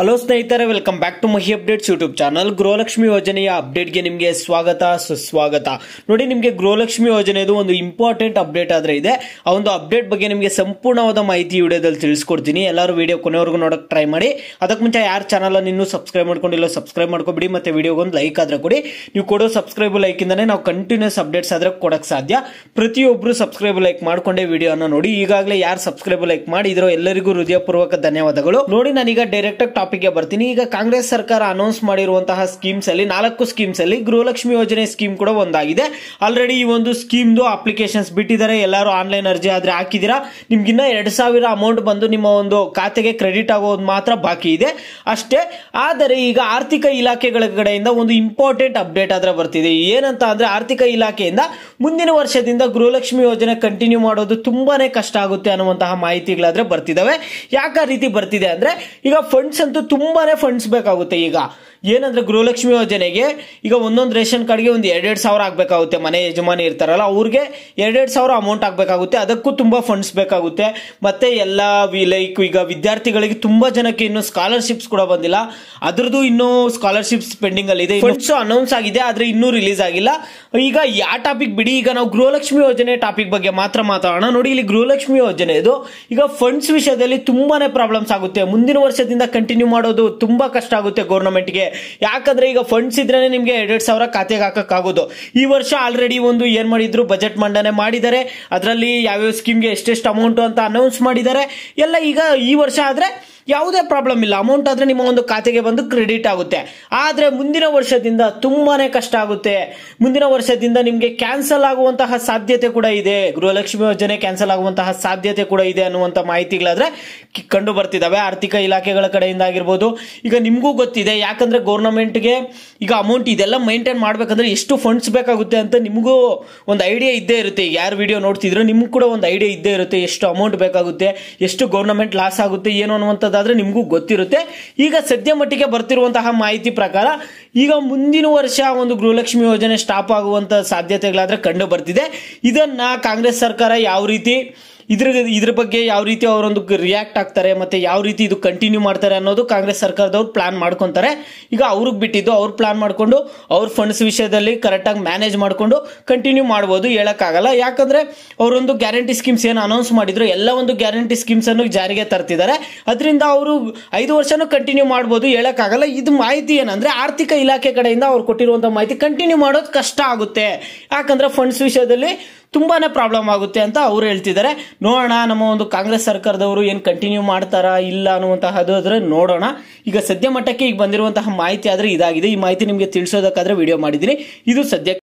hello ಸ್ನೇಹಿತರೆ welcome back to Mahi updates YouTube channel Gruhalakshmi ಯೋಜನೆಯ ಅಪ್ಡೇಟ್ಗೆ ನಿಮಗೆ ಸ್ವಾಗತ ಸುಸ್ವಾಗತ ನೋಡಿ ನಿಮಗೆ ಗೃಹಲಕ್ಷ್ಮಿ ಯೋಜನೆದು ಒಂದು ಇಂಪಾರ್ಟೆಂಟ್ ಅಪ್ಡೇಟ್ ಆದರೆ ಇದೆ ಆ ಒಂದು ಅಪ್ಡೇಟ್ ಬಗ್ಗೆ ನಿಮಗೆ ಸಂಪೂರ್ಣವಾದ ಮಾಹಿತಿ ವಿಡಿಯೋದಲ್ಲಿ ತಿಳಿಸ್ಕೊಡ್ತೀನಿ ಎಲ್ಲರೂ ವಿಡಿಯೋ ಕೊನೆವರೆಗೂ ನೋಡೋಕೆ ಟ್ರೈ ಮಾಡಿ ಅದಕ್ಕೆ ಮುಂಚೆ ಯಾರು ಚಾನಲನ್ನು ಇನ್ನೂ ಸಬ್ಸ್ಕ್ರೈಬ್ ಮಾಡ್ಕೊಂಡಿಲ್ಲ ಸಬ್ಸ್ಕ್ರೈಬ್ ಮಾಡ್ಕೊಬಿಡಿ ಮತ್ತು ಒಂದು ಲೈಕ್ ಆದರೆ ಕೊಡಿ ನೀವು ಕೊಡೋ ಸಬ್ಸ್ಕ್ರೈಬ್ ಲೈಕಿಂದನೇ ನಾವು ಕಂಟಿನ್ಯೂಸ್ ಅಪ್ಡೇಟ್ಸ್ ಆದರೆ ಕೊಡೋಕೆ ಸಾಧ್ಯ ಪ್ರತಿಯೊಬ್ಬರು ಸಬ್ಸ್ಕ್ರೈಬ್ ಲೈಕ್ ಮಾಡಿಕೊಂಡೇ ವಿಡಿಯೋನ ನೋಡಿ ಈಗಾಗಲೇ ಯಾರು ಸಬ್ಸ್ಕ್ರೈಬ್ ಲೈಕ್ ಮಾಡಿದ್ರೋ ಎಲ್ಲರಿಗೂ ಹೃದಯಪೂರ್ವಕ ಧನ್ಯವಾದಗಳು ನೋಡಿ ನಾನೀಗ ಡೈರೆಕ್ಟಾಗಿ ಟಾಪ್ ಟಾಪಿಕ್ಗೆ ಬರ್ತೀನಿ ಈಗ ಕಾಂಗ್ರೆಸ್ ಸರ್ಕಾರ ಅನೌನ್ಸ್ ಮಾಡಿರುವಂತಹ ಸ್ಕೀಮ್ಸ್ ಅಲ್ಲಿ ನಾಲ್ಕು ಸ್ಕೀಮ್ಸ್ ಅಲ್ಲಿ ಗೃಹಲಕ್ಷ್ಮಿ ಯೋಜನೆ ಸ್ಕೀಮ್ ಕೂಡ ಒಂದಾಗಿದೆ ಆಲ್ರೆಡಿ ಈ ಒಂದು ಸ್ಕೀಮ್ದು ಅಪ್ಲಿಕೇಶನ್ಸ್ ಬಿಟ್ಟಿದ್ದಾರೆ ಎಲ್ಲರೂ ಆನ್ಲೈನ್ ಅರ್ಜಿ ಆದರೆ ಹಾಕಿದ್ದೀರಾ ನಿಮ್ಗಿನ್ನ ಎರಡು ಸಾವಿರ ಅಮೌಂಟ್ ಬಂದು ನಿಮ್ಮ ಒಂದು ಖಾತೆಗೆ ಕ್ರೆಡಿಟ್ ಆಗೋದು ಮಾತ್ರ ಬಾಕಿ ಇದೆ ಅಷ್ಟೇ ಆದರೆ ಈಗ ಆರ್ಥಿಕ ಇಲಾಖೆಗಳ ಕಡೆಯಿಂದ ಒಂದು ಇಂಪಾರ್ಟೆಂಟ್ ಅಪ್ಡೇಟ್ ಆದರೆ ಬರ್ತಿದೆ ಏನಂತ ಅಂದರೆ ಆರ್ಥಿಕ ಇಲಾಖೆಯಿಂದ ಮುಂದಿನ ವರ್ಷದಿಂದ ಗೃಹಲಕ್ಷ್ಮಿ ಯೋಜನೆ ಕಂಟಿನ್ಯೂ ಮಾಡೋದು ತುಂಬಾನೇ ಕಷ್ಟ ಆಗುತ್ತೆ ಅನ್ನುವಂತಹ ಮಾಹಿತಿಗಳಾದ್ರೆ ಬರ್ತಿದ್ದಾವೆ ಯಾಕೆ ರೀತಿ ಬರ್ತಿದೆ ಅಂದರೆ ಈಗ ಫಂಡ್ಸ್ ಅಂತೂ ತುಂಬಾ ಫಂಡ್ಸ್ ಬೇಕಾಗುತ್ತೆ ಈಗ ಏನಂದ್ರೆ ಗೃಹಲಕ್ಷ್ಮಿ ಯೋಜನೆಗೆ ಈಗ ಒಂದೊಂದು ರೇಷನ್ ಕಾರ್ಡ್ಗೆ ಒಂದು ಎರಡೆರಡು ಸಾವಿರ ಆಗ್ಬೇಕಾಗುತ್ತೆ ಮನೆ ಯಜಮಾನಿ ಇರ್ತಾರಲ್ಲ ಅವ್ರಿಗೆ ಎರಡೆರಡು ಸಾವಿರ ಅಮೌಂಟ್ ಆಗಬೇಕಾಗುತ್ತೆ ಅದಕ್ಕೂ ತುಂಬ ಫಂಡ್ಸ್ ಬೇಕಾಗುತ್ತೆ ಮತ್ತೆ ಎಲ್ಲ ಲೈಕ್ ಈಗ ವಿದ್ಯಾರ್ಥಿಗಳಿಗೆ ತುಂಬಾ ಜನಕ್ಕೆ ಇನ್ನೂ ಸ್ಕಾಲರ್ಶಿಪ್ಸ್ ಕೂಡ ಬಂದಿಲ್ಲ ಅದರದ್ದು ಇನ್ನೂ ಸ್ಕಾಲರ್ಶಿಪ್ಸ್ ಪೆಂಡಿಂಗ್ ಅಲ್ಲಿ ಇದೆ ಫಂಡ್ಸ್ ಅನೌನ್ಸ್ ಆಗಿದೆ ಆದ್ರೆ ಇನ್ನೂ ರಿಲೀಸ್ ಆಗಿಲ್ಲ ಈಗ ಯಾವ ಟಾಪಿಕ್ ಬಿಡಿ ಈಗ ನಾವು ಗೃಹಲಕ್ಷ್ಮಿ ಯೋಜನೆ ಟಾಪಿಕ್ ಬಗ್ಗೆ ಮಾತ್ರ ಮಾತಾಡೋಣ ನೋಡಿ ಇಲ್ಲಿ ಗೃಹಲಕ್ಷ್ಮಿ ಯೋಜನೆ ಇದು ಈಗ ಫಂಡ್ಸ್ ವಿಷಯದಲ್ಲಿ ತುಂಬಾನೇ ಪ್ರಾಬ್ಲಮ್ಸ್ ಆಗುತ್ತೆ ಮುಂದಿನ ವರ್ಷದಿಂದ ಕಂಟಿನ್ಯೂ ಮಾಡೋದು ತುಂಬಾ ಕಷ್ಟ ಆಗುತ್ತೆ ಗೆ ಯಾಕಂದ್ರೆ ಈಗ ಫಂಡ್ಸ್ ಇದ್ರೆ ನಿಮ್ಗೆ ಎರಡ್ ಸಾವಿರ ಖಾತೆಗೆ ಹಾಕಕ್ಕಾಗೋದು ಈ ವರ್ಷ ಆಲ್ರೆಡಿ ಒಂದು ಏನ್ ಮಾಡಿದ್ರು ಬಜೆಟ್ ಮಂಡನೆ ಮಾಡಿದ್ದಾರೆ ಅದರಲ್ಲಿ ಯಾವ್ಯಾವ ಗೆ ಎಷ್ಟೆಷ್ಟು ಅಮೌಂಟ್ ಅಂತ ಅನೌನ್ಸ್ ಮಾಡಿದ್ದಾರೆ ಎಲ್ಲ ಈಗ ಈ ವರ್ಷ ಆದ್ರೆ ಯಾವುದೇ ಪ್ರಾಬ್ಲಮ್ ಇಲ್ಲ ಅಮೌಂಟ್ ಆದ್ರೆ ನಿಮ್ಮ ಒಂದು ಖಾತೆಗೆ ಬಂದು ಕ್ರೆಡಿಟ್ ಆಗುತ್ತೆ ಆದ್ರೆ ಮುಂದಿನ ವರ್ಷದಿಂದ ತುಂಬಾನೇ ಕಷ್ಟ ಆಗುತ್ತೆ ಮುಂದಿನ ವರ್ಷದಿಂದ ನಿಮಗೆ ಕ್ಯಾನ್ಸಲ್ ಆಗುವಂತಹ ಸಾಧ್ಯತೆ ಕೂಡ ಇದೆ ಗೃಹಲಕ್ಷ್ಮಿ ಯೋಜನೆ ಕ್ಯಾನ್ಸಲ್ ಆಗುವಂತಹ ಸಾಧ್ಯತೆ ಕೂಡ ಇದೆ ಅನ್ನುವಂತ ಮಾಹಿತಿಗಳಾದ್ರೆ ಕಂಡು ಬರ್ತಿದ್ದಾವೆ ಆರ್ಥಿಕ ಇಲಾಖೆಗಳ ಕಡೆಯಿಂದ ಆಗಿರ್ಬೋದು ಈಗ ನಿಮ್ಗೂ ಗೊತ್ತಿದೆ ಯಾಕಂದ್ರೆ ಗೌರ್ಮೆಂಟ್ಗೆ ಈಗ ಅಮೌಂಟ್ ಇದೆಲ್ಲ ಮೈಂಟೈನ್ ಮಾಡಬೇಕಂದ್ರೆ ಎಷ್ಟು ಫಂಡ್ಸ್ ಬೇಕಾಗುತ್ತೆ ಅಂತ ನಿಮಗೂ ಒಂದು ಐಡಿಯಾ ಇದ್ದೇ ಇರುತ್ತೆ ಯಾರು ವಿಡಿಯೋ ನೋಡ್ತಿದ್ರು ನಿಮ್ಗೆ ಕೂಡ ಒಂದು ಐಡಿಯಾ ಇದ್ದೇ ಇರುತ್ತೆ ಎಷ್ಟು ಅಮೌಂಟ್ ಬೇಕಾಗುತ್ತೆ ಎಷ್ಟು ಗೌರ್ನಮೆಂಟ್ ಲಾಸ್ ಆಗುತ್ತೆ ಏನು ಅನ್ನುವಂಥದ್ದಾದರೆ ನಿಮಗೂ ಗೊತ್ತಿರುತ್ತೆ ಈಗ ಸದ್ಯ ಮಟ್ಟಿಗೆ ಬರ್ತಿರುವಂತಹ ಮಾಹಿತಿ ಪ್ರಕಾರ ಈಗ ಮುಂದಿನ ವರ್ಷ ಒಂದು ಗೃಹಲಕ್ಷ್ಮಿ ಯೋಜನೆ ಸ್ಟಾಪ್ ಆಗುವಂಥ ಸಾಧ್ಯತೆಗಳಾದರೆ ಕಂಡು ಬರ್ತಿದೆ ಇದನ್ನು ಕಾಂಗ್ರೆಸ್ ಸರ್ಕಾರ ಯಾವ ರೀತಿ ಇದ್ರ ಇದ್ರ ಬಗ್ಗೆ ಯಾವ ರೀತಿ ಅವರೊಂದು ರಿಯಾಕ್ಟ್ ಆಗ್ತಾರೆ ಮತ್ತೆ ಯಾವ ರೀತಿ ಇದು ಕಂಟಿನ್ಯೂ ಮಾಡ್ತಾರೆ ಅನ್ನೋದು ಕಾಂಗ್ರೆಸ್ ಸರ್ಕಾರದವ್ರು ಪ್ಲಾನ್ ಮಾಡ್ಕೊತಾರೆ ಈಗ ಅವ್ರಿಗೆ ಬಿಟ್ಟಿದ್ದು ಅವ್ರು ಪ್ಲಾನ್ ಮಾಡಿಕೊಂಡು ಅವ್ರ ಫಂಡ್ಸ್ ವಿಷಯದಲ್ಲಿ ಕರೆಕ್ಟಾಗಿ ಮ್ಯಾನೇಜ್ ಮಾಡಿಕೊಂಡು ಕಂಟಿನ್ಯೂ ಮಾಡ್ಬೋದು ಹೇಳೋಕ್ಕಾಗಲ್ಲ ಯಾಕಂದರೆ ಅವರೊಂದು ಗ್ಯಾರಂಟಿ ಸ್ಕೀಮ್ಸ್ ಏನು ಅನೌನ್ಸ್ ಮಾಡಿದ್ರು ಎಲ್ಲ ಒಂದು ಗ್ಯಾರಂಟಿ ಸ್ಕೀಮ್ಸನ್ನು ಜಾರಿಗೆ ತರ್ತಿದ್ದಾರೆ ಅದರಿಂದ ಅವರು ಐದು ವರ್ಷನೂ ಕಂಟಿನ್ಯೂ ಮಾಡ್ಬೋದು ಹೇಳೋಕ್ಕಾಗಲ್ಲ ಇದು ಮಾಹಿತಿ ಏನಂದರೆ ಆರ್ಥಿಕ ಇಲಾಖೆ ಕಡೆಯಿಂದ ಅವ್ರು ಕೊಟ್ಟಿರುವಂಥ ಮಾಹಿತಿ ಕಂಟಿನ್ಯೂ ಮಾಡೋದು ಕಷ್ಟ ಆಗುತ್ತೆ ಯಾಕಂದರೆ ಫಂಡ್ಸ್ ವಿಷಯದಲ್ಲಿ ತುಂಬಾನೇ ಪ್ರಾಬ್ಲಮ್ ಆಗುತ್ತೆ ಅಂತ ಅವರು ಹೇಳ್ತಿದ್ದಾರೆ ನೋಡೋಣ ನಮ್ಮ ಒಂದು ಕಾಂಗ್ರೆಸ್ ಸರ್ಕಾರದವರು ಏನು ಕಂಟಿನ್ಯೂ ಮಾಡ್ತಾರಾ ಇಲ್ಲ ಅನ್ನುವಂತಹದ್ದು ಆದರೆ ನೋಡೋಣ ಈಗ ಸದ್ಯ ಮಟ್ಟಕ್ಕೆ ಈಗ ಬಂದಿರುವಂತಹ ಮಾಹಿತಿ ಆದ್ರೆ ಇದಾಗಿದೆ ಈ ಮಾಹಿತಿ ನಿಮಗೆ ತಿಳಿಸೋದಕ್ಕಾದ್ರೆ ವಿಡಿಯೋ ಮಾಡಿದ್ದೀನಿ ಇದು ಸದ್ಯ